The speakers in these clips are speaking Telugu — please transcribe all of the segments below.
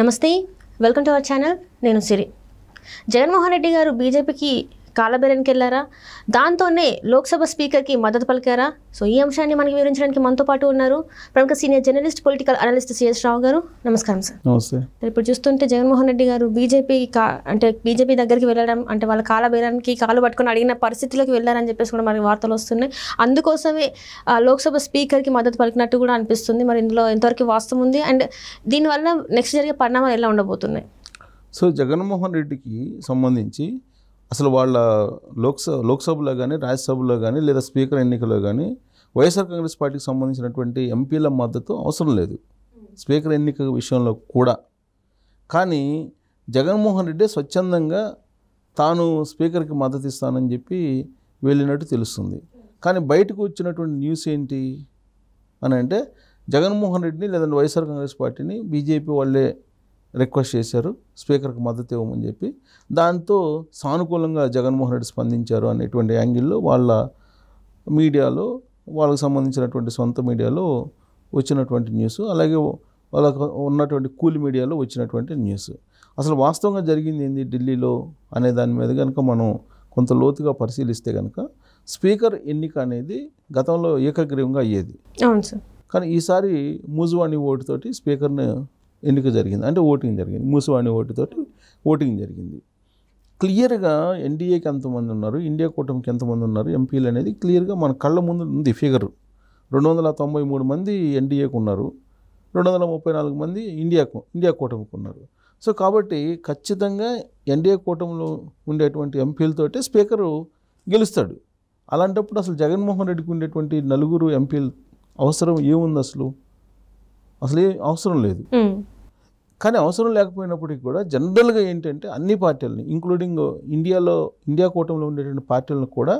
నమస్తే వెల్కమ్ టు అవర్ ఛానల్ నేను సిరి జగన్మోహన్ రెడ్డి గారు బీజేపీకి కాలబేరానికి వెళ్ళారా దాంతోనే లోక్సభ స్పీకర్కి మద్దతు పలికారా సో ఈ అంశాన్ని మనకి వివరించడానికి మనతో పాటు ఉన్నారు ప్రముఖ senior journalist political analyst CS Rao గారు నమస్కారం సార్ నమస్తే ఇప్పుడు చూస్తుంటే జగన్మోహన్ రెడ్డి గారు బీజేపీ అంటే బీజేపీ దగ్గరికి వెళ్ళడం అంటే వాళ్ళ కాలబేరానికి కాలు పట్టుకొని అడిగిన పరిస్థితిలోకి వెళ్ళారని చెప్పేసి కూడా మనకి వార్తలు వస్తున్నాయి అందుకోసమే లోక్సభ స్పీకర్కి మద్దతు పలికినట్టు కూడా అనిపిస్తుంది మరి ఇందులో ఎంతవరకు వాస్తవం ఉంది అండ్ దీనివల్ల నెక్స్ట్ జరిగే పరిణామాలు ఎలా ఉండబోతున్నాయి సో జగన్మోహన్ రెడ్డికి సంబంధించి అసలు వాళ్ళ లోక్సభ లోక్సభలో కానీ రాజ్యసభలో కానీ లేదా స్పీకర్ ఎన్నికలో కానీ వైఎస్ఆర్ కాంగ్రెస్ పార్టీకి సంబంధించినటువంటి ఎంపీల మద్దతు అవసరం లేదు స్పీకర్ ఎన్నిక విషయంలో కూడా కానీ జగన్మోహన్ రెడ్డి స్వచ్ఛందంగా తాను స్పీకర్కి మద్దతు ఇస్తానని చెప్పి వెళ్ళినట్టు తెలుస్తుంది కానీ బయటకు వచ్చినటువంటి న్యూస్ ఏంటి అని అంటే జగన్మోహన్ రెడ్డిని లేదంటే వైఎస్ఆర్ కాంగ్రెస్ పార్టీని బీజేపీ వాళ్ళే రిక్వెస్ట్ చేశారు స్పీకర్కి మద్దతు ఇవ్వమని చెప్పి దాంతో సానుకూలంగా జగన్మోహన్ రెడ్డి స్పందించారు అనేటువంటి యాంగిల్లో వాళ్ళ మీడియాలో వాళ్ళకు సంబంధించినటువంటి సొంత మీడియాలో వచ్చినటువంటి న్యూస్ అలాగే వాళ్ళకు ఉన్నటువంటి కూలి మీడియాలో వచ్చినటువంటి న్యూస్ అసలు వాస్తవంగా జరిగింది ఏంది ఢిల్లీలో అనే దాని మీద కనుక మనం కొంత లోతుగా పరిశీలిస్తే కనుక స్పీకర్ ఎన్నిక అనేది గతంలో ఏకగ్రీవంగా అయ్యేది అవును సార్ కానీ ఈసారి మూజువాణి ఓటుతోటి స్పీకర్ని ఎన్నిక జరిగింది అంటే ఓటింగ్ జరిగింది మూసవాణి ఓటుతో ఓటింగ్ జరిగింది క్లియర్గా ఎన్డీఏకి ఎంతమంది ఉన్నారు ఇండియా కూటమికి ఎంతమంది ఉన్నారు ఎంపీలు అనేది క్లియర్గా మన కళ్ళ ముందు ఉంది ఫిగర్ రెండు వందల తొంభై మూడు మంది ఎన్డీఏకు ఉన్నారు రెండు వందల ముప్పై నాలుగు మంది ఇండియాకు ఇండియా కూటమికి ఉన్నారు సో కాబట్టి ఖచ్చితంగా ఎన్డీఏ కూటమిలో ఉండేటువంటి ఎంపీలతో స్పీకరు గెలుస్తాడు అలాంటప్పుడు అసలు జగన్మోహన్ రెడ్డికి ఉండేటువంటి నలుగురు ఎంపీలు అవసరం ఏముంది అసలు అసలు అవసరం లేదు కానీ అవసరం లేకపోయినప్పటికీ కూడా జనరల్గా ఏంటంటే అన్ని పార్టీలని ఇంక్లూడింగ్ ఇండియాలో ఇండియా కూటమిలో ఉండేటువంటి పార్టీలను కూడా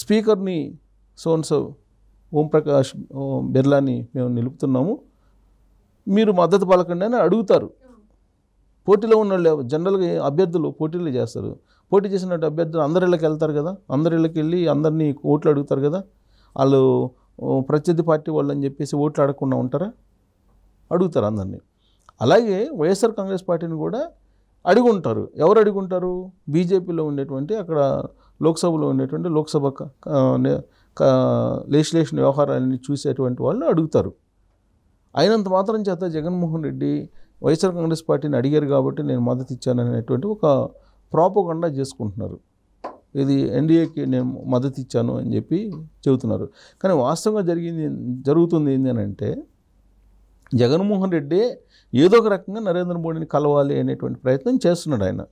స్పీకర్ని సోన్సో ఓంప్రకాష్ బిర్లాని మేము నిలుపుతున్నాము మీరు మద్దతు పలకండి అని అడుగుతారు పోటీలో ఉన్న వాళ్ళు జనరల్గా అభ్యర్థులు పోటీలు చేస్తారు పోటీ చేసిన అభ్యర్థులు అందరిళ్ళకి వెళ్తారు కదా అందరిళ్ళకి వెళ్ళి అందరినీ ఓట్లు అడుగుతారు కదా వాళ్ళు ప్రత్యర్థి పార్టీ వాళ్ళు అని చెప్పేసి ఓట్లు అడగకుండా ఉంటారా అడుగుతారు అందరినీ అలాగే వైఎస్ఆర్ కాంగ్రెస్ పార్టీని కూడా అడుగుంటారు ఎవరు అడుగుంటారు బీజేపీలో ఉండేటువంటి అక్కడ లోక్సభలో ఉండేటువంటి లోక్సభ లెజిస్లేషన్ వ్యవహారాలని చూసేటువంటి వాళ్ళు అడుగుతారు అయినంత మాత్రం చేత జగన్మోహన్ రెడ్డి వైఎస్ఆర్ కాంగ్రెస్ పార్టీని అడిగారు కాబట్టి నేను మద్దతు అనేటువంటి ఒక ప్రాపగండా చేసుకుంటున్నారు ఇది ఎన్డీఏకి నేను మద్దతు ఇచ్చాను అని చెప్పి చెబుతున్నారు కానీ వాస్తవంగా జరిగింది జరుగుతుంది ఏంటి అంటే జగన్మోహన్ రెడ్డి ఏదో ఒక రకంగా నరేంద్ర మోడీని కలవాలి అనేటువంటి ప్రయత్నం చేస్తున్నాడు ఆయన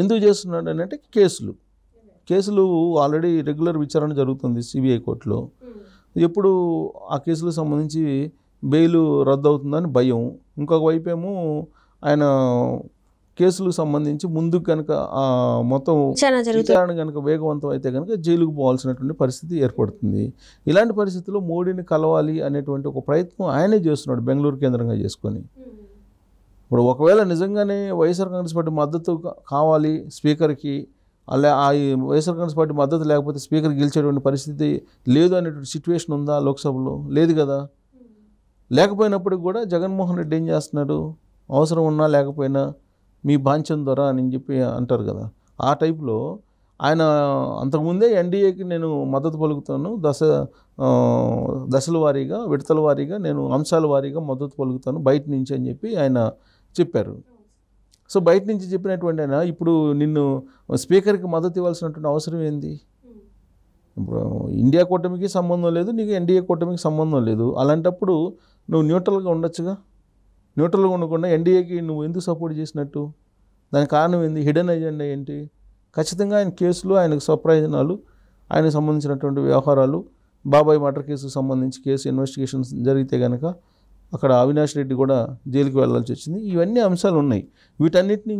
ఎందుకు చేస్తున్నాడు అని అంటే కేసులు కేసులు ఆల్రెడీ రెగ్యులర్ విచారణ జరుగుతుంది సిబిఐ కోర్టులో ఎప్పుడు ఆ కేసులకు సంబంధించి బెయిల్ రద్దు అవుతుందని భయం ఇంకొక వైపు ఏమో ఆయన కేసులకు సంబంధించి ముందు కనుక మొత్తం విచారణ కనుక వేగవంతం అయితే కనుక జైలుకు పోవాల్సినటువంటి పరిస్థితి ఏర్పడుతుంది ఇలాంటి పరిస్థితుల్లో మోడీని కలవాలి అనేటువంటి ఒక ప్రయత్నం ఆయనే చేస్తున్నాడు బెంగళూరు కేంద్రంగా చేసుకొని ఇప్పుడు ఒకవేళ నిజంగానే వైఎస్ఆర్ కాంగ్రెస్ పార్టీ మద్దతు కావాలి స్పీకర్కి అలా ఆ వైఎస్ఆర్ కాంగ్రెస్ పార్టీ మద్దతు లేకపోతే స్పీకర్ గెలిచేటువంటి పరిస్థితి లేదు అనేటువంటి సిచ్యువేషన్ ఉందా లోక్సభలో లేదు కదా లేకపోయినప్పటికి కూడా జగన్మోహన్ రెడ్డి ఏం చేస్తున్నాడు అవసరం ఉన్నా లేకపోయినా మీ బాంఛం ద్వారా అని చెప్పి అంటారు కదా ఆ టైప్లో ఆయన అంతకుముందే ఎన్డీఏకి నేను మద్దతు పలుకుతాను దశ దశల వారీగా విడతల వారీగా నేను అంశాల వారీగా మద్దతు పలుకుతాను బయట నుంచి అని చెప్పి ఆయన చెప్పారు సో బయట నుంచి చెప్పినటువంటి ఆయన ఇప్పుడు నిన్ను స్పీకర్కి మద్దతు ఇవ్వాల్సినటువంటి అవసరం ఏంది ఇప్పుడు ఇండియా కూటమికి సంబంధం లేదు నీకు ఎన్డీఏ కూటమికి సంబంధం లేదు అలాంటప్పుడు నువ్వు న్యూట్రల్గా ఉండొచ్చుగా న్యూట్రల్గా ఉండకుండా ఎన్డీఏకి నువ్వు ఎందుకు సపోర్ట్ చేసినట్టు దాని కారణం ఏంది హిడెన్ ఎజెండా ఏంటి ఖచ్చితంగా ఆయన కేసులు ఆయనకు స్వప్రయోజనాలు ఆయనకు సంబంధించినటువంటి వ్యవహారాలు బాబాయ్ మర్డర్ కేసుకు సంబంధించి కేసు ఇన్వెస్టిగేషన్స్ జరిగితే కనుక అక్కడ అవినాష్ రెడ్డి కూడా జైలుకి వెళ్లాల్సి వచ్చింది ఇవన్నీ అంశాలు ఉన్నాయి వీటన్నిటిని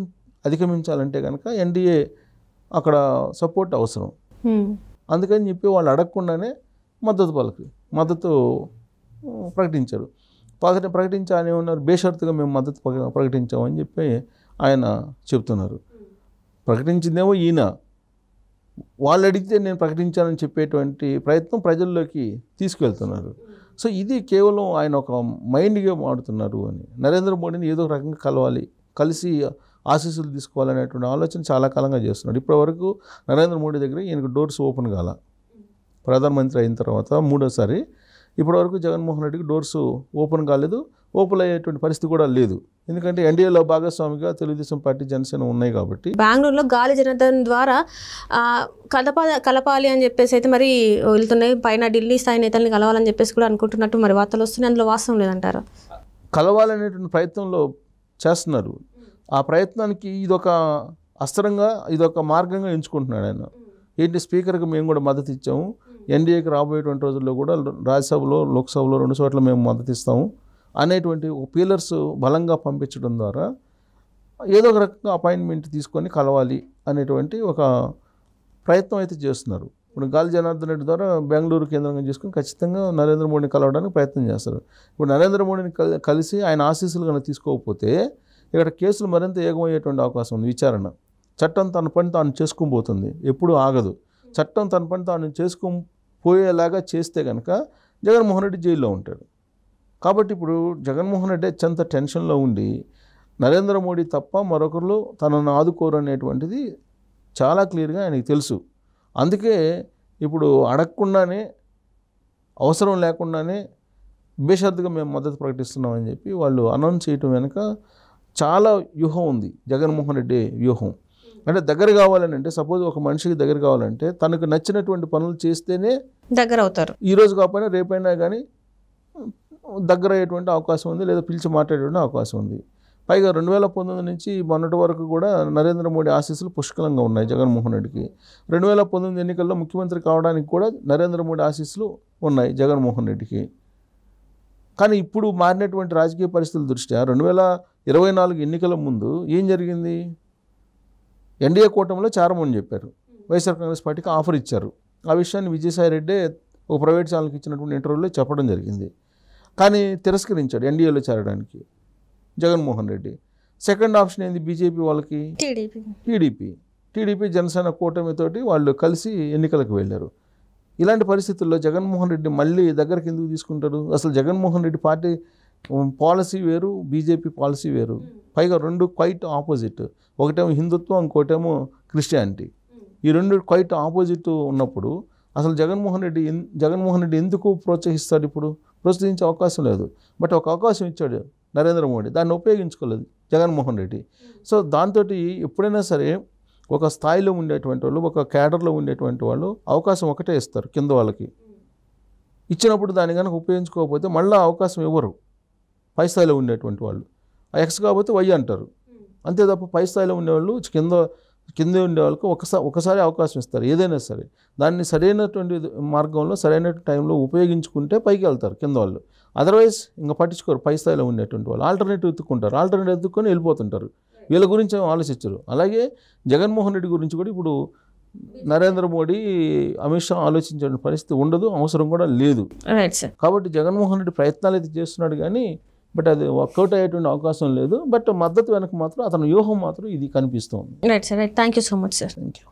అధిగమించాలంటే కనుక ఎన్డీఏ అక్కడ సపోర్ట్ అవసరం అందుకని చెప్పి వాళ్ళు అడగకుండానే మద్దతు పలకి మద్దతు ప్రకటించారు ప్రకటి ప్రకటించాలని ఉన్నారు బేషరతుగా మేము మద్దతు ప్రకటించామని చెప్పి ఆయన చెప్తున్నారు ప్రకటించిందేమో ఈయన వాళ్ళు అడిగితే నేను ప్రకటించానని చెప్పేటువంటి ప్రయత్నం ప్రజల్లోకి తీసుకువెళ్తున్నారు సో ఇది కేవలం ఆయన ఒక మైండ్గా మాడుతున్నారు అని నరేంద్ర మోడీని ఏదో రకంగా కలవాలి కలిసి ఆశీస్సులు తీసుకోవాలనేటువంటి ఆలోచన చాలా కాలంగా చేస్తున్నాడు ఇప్పటివరకు నరేంద్ర మోడీ దగ్గర ఈయనకు డోర్స్ ఓపెన్ కాల ప్రధానమంత్రి అయిన తర్వాత మూడోసారి ఇప్పటివరకు జగన్మోహన్ రెడ్డికి డోర్స్ ఓపెన్ కాలేదు ఓపెన్ అయ్యేటువంటి పరిస్థితి కూడా లేదు ఎందుకంటే ఎన్డీఏలో భాగస్వామిగా తెలుగుదేశం పార్టీ జనసేన ఉన్నాయి కాబట్టి బెంగళూరులో గాలి జనతన్ ద్వారా కలప కలపాలి అని చెప్పేసి అయితే మరి వెళ్తున్నాయి పైన ఢిల్లీ స్థాయి నేతల్ని కలవాలని చెప్పేసి కూడా అనుకుంటున్నట్టు మరి వార్తలు వస్తున్నాయి అందులో వాస్తవం లేదంటారు కలవాలనేటువంటి ప్రయత్నంలో చేస్తున్నారు ఆ ప్రయత్నానికి ఇదొక అస్త్రంగా ఇదొక మార్గంగా ఎంచుకుంటున్నాడు ఆయన ఏంటి స్పీకర్కి మేము కూడా మద్దతు ఇచ్చాము ఎన్డీఏకి రాబోయేటువంటి రోజుల్లో కూడా రాజ్యసభలో లోక్సభలో రెండు చోట్ల మేము మద్దతిస్తాము అనేటువంటి ఒక పీలర్స్ బలంగా పంపించడం ద్వారా ఏదో ఒక రకంగా అపాయింట్మెంట్ తీసుకొని కలవాలి అనేటువంటి ఒక ప్రయత్నం అయితే చేస్తున్నారు ఇప్పుడు గాలి జనార్దన్ రెడ్డి ద్వారా బెంగళూరు కేంద్రంగా చేసుకుని ఖచ్చితంగా నరేంద్ర మోడీని కలవడానికి ప్రయత్నం చేస్తారు ఇప్పుడు నరేంద్ర మోడీని కలిసి ఆయన ఆశీస్సులు కనుక తీసుకోకపోతే ఇక్కడ కేసులు మరింత ఏకమయ్యేటువంటి అవకాశం ఉంది విచారణ చట్టం తన పని తాను చేసుకోబోతుంది పోతుంది ఎప్పుడూ ఆగదు చట్టం తన పని తాను చేసుకుని పోయేలాగా చేస్తే కనుక జగన్మోహన్ రెడ్డి జైల్లో ఉంటాడు కాబట్టి ఇప్పుడు జగన్మోహన్ రెడ్డి అత్యంత టెన్షన్లో ఉండి నరేంద్ర మోడీ తప్ప మరొకరు తనను ఆదుకోరు అనేటువంటిది చాలా క్లియర్గా ఆయనకి తెలుసు అందుకే ఇప్పుడు అడగకుండానే అవసరం లేకుండానే బేషరతుగా మేము మద్దతు ప్రకటిస్తున్నామని చెప్పి వాళ్ళు అనౌన్స్ చేయటం వెనుక చాలా వ్యూహం ఉంది జగన్మోహన్ రెడ్డి వ్యూహం అంటే దగ్గర కావాలని అంటే సపోజ్ ఒక మనిషికి దగ్గర కావాలంటే తనకు నచ్చినటువంటి పనులు చేస్తేనే దగ్గర అవుతారు ఈ రోజు కాకపోయినా రేపైనా కానీ దగ్గర అయ్యేటువంటి అవకాశం ఉంది లేదా పిలిచి మాట్లాడేటువంటి అవకాశం ఉంది పైగా రెండు వేల పంతొమ్మిది నుంచి మొన్నటి వరకు కూడా నరేంద్ర మోడీ ఆశీస్సులు పుష్కలంగా ఉన్నాయి జగన్మోహన్ రెడ్డికి రెండు వేల పంతొమ్మిది ఎన్నికల్లో ముఖ్యమంత్రి కావడానికి కూడా నరేంద్ర మోడీ ఆశీస్సులు ఉన్నాయి జగన్మోహన్ రెడ్డికి కానీ ఇప్పుడు మారినటువంటి రాజకీయ పరిస్థితుల దృష్ట్యా రెండు వేల ఇరవై నాలుగు ఎన్నికల ముందు ఏం జరిగింది ఎన్డీఏ కూటమిలో చేరమని చెప్పారు వైఎస్ఆర్ కాంగ్రెస్ పార్టీకి ఆఫర్ ఇచ్చారు ఆ విషయాన్ని విజయసాయిరెడ్డి ఒక ప్రైవేట్ ఛానల్కి ఇచ్చినటువంటి ఇంటర్వ్యూలో చెప్పడం జరిగింది కానీ తిరస్కరించాడు ఎన్డీఏలో చేరడానికి జగన్మోహన్ రెడ్డి సెకండ్ ఆప్షన్ ఏంది బీజేపీ వాళ్ళకి టీడీపీ టీడీపీ జనసేన కూటమితోటి వాళ్ళు కలిసి ఎన్నికలకు వెళ్ళారు ఇలాంటి పరిస్థితుల్లో జగన్మోహన్ రెడ్డి మళ్ళీ దగ్గరికి ఎందుకు తీసుకుంటారు అసలు జగన్మోహన్ రెడ్డి పార్టీ పాలసీ వేరు బీజేపీ పాలసీ వేరు పైగా రెండు క్వైట్ ఆపోజిట్ ఒకటేమో హిందుత్వం ఇంకోటేమో క్రిస్టియానిటీ ఈ రెండు క్వైట్ ఆపోజిట్ ఉన్నప్పుడు అసలు జగన్మోహన్ రెడ్డి జగన్మోహన్ రెడ్డి ఎందుకు ప్రోత్సహిస్తాడు ఇప్పుడు ప్రోత్సహించే అవకాశం లేదు బట్ ఒక అవకాశం ఇచ్చాడు నరేంద్ర మోడీ దాన్ని ఉపయోగించుకోలేదు జగన్మోహన్ రెడ్డి సో దాంతో ఎప్పుడైనా సరే ఒక స్థాయిలో ఉండేటువంటి వాళ్ళు ఒక క్యాడర్లో ఉండేటువంటి వాళ్ళు అవకాశం ఒకటే ఇస్తారు కింద వాళ్ళకి ఇచ్చినప్పుడు దాన్ని కనుక ఉపయోగించుకోకపోతే మళ్ళీ అవకాశం ఇవ్వరు పై స్థాయిలో ఉండేటువంటి వాళ్ళు ఆ ఎక్స్ కాబట్టి వై అంటారు అంతే తప్ప పై స్థాయిలో ఉండేవాళ్ళు కింద కింద ఉండే వాళ్ళకి ఒకసారి ఒకసారి అవకాశం ఇస్తారు ఏదైనా సరే దాన్ని సరైనటువంటి మార్గంలో సరైన టైంలో ఉపయోగించుకుంటే పైకి వెళ్తారు కింద వాళ్ళు అదర్వైజ్ ఇంకా పట్టించుకోరు పై స్థాయిలో ఉండేటువంటి వాళ్ళు ఆల్టర్నేటివ్ ఎత్తుక్కుంటారు ఆల్టర్నేటివ్ ఎత్తుక్కొని వెళ్ళిపోతుంటారు వీళ్ళ గురించి ఏమి ఆలోచించరు అలాగే జగన్మోహన్ రెడ్డి గురించి కూడా ఇప్పుడు నరేంద్ర మోడీ అమిత్ షా ఆలోచించే పరిస్థితి ఉండదు అవసరం కూడా లేదు కాబట్టి జగన్మోహన్ రెడ్డి ప్రయత్నాలు అయితే చేస్తున్నాడు కానీ బట్ అది వర్కౌట్ అయ్యేటువంటి అవకాశం లేదు బట్ మద్దతు వెనక మాత్రం అతని వ్యూహం మాత్రం ఇది కనిపిస్తుంది right sir right thank you so much sir thank you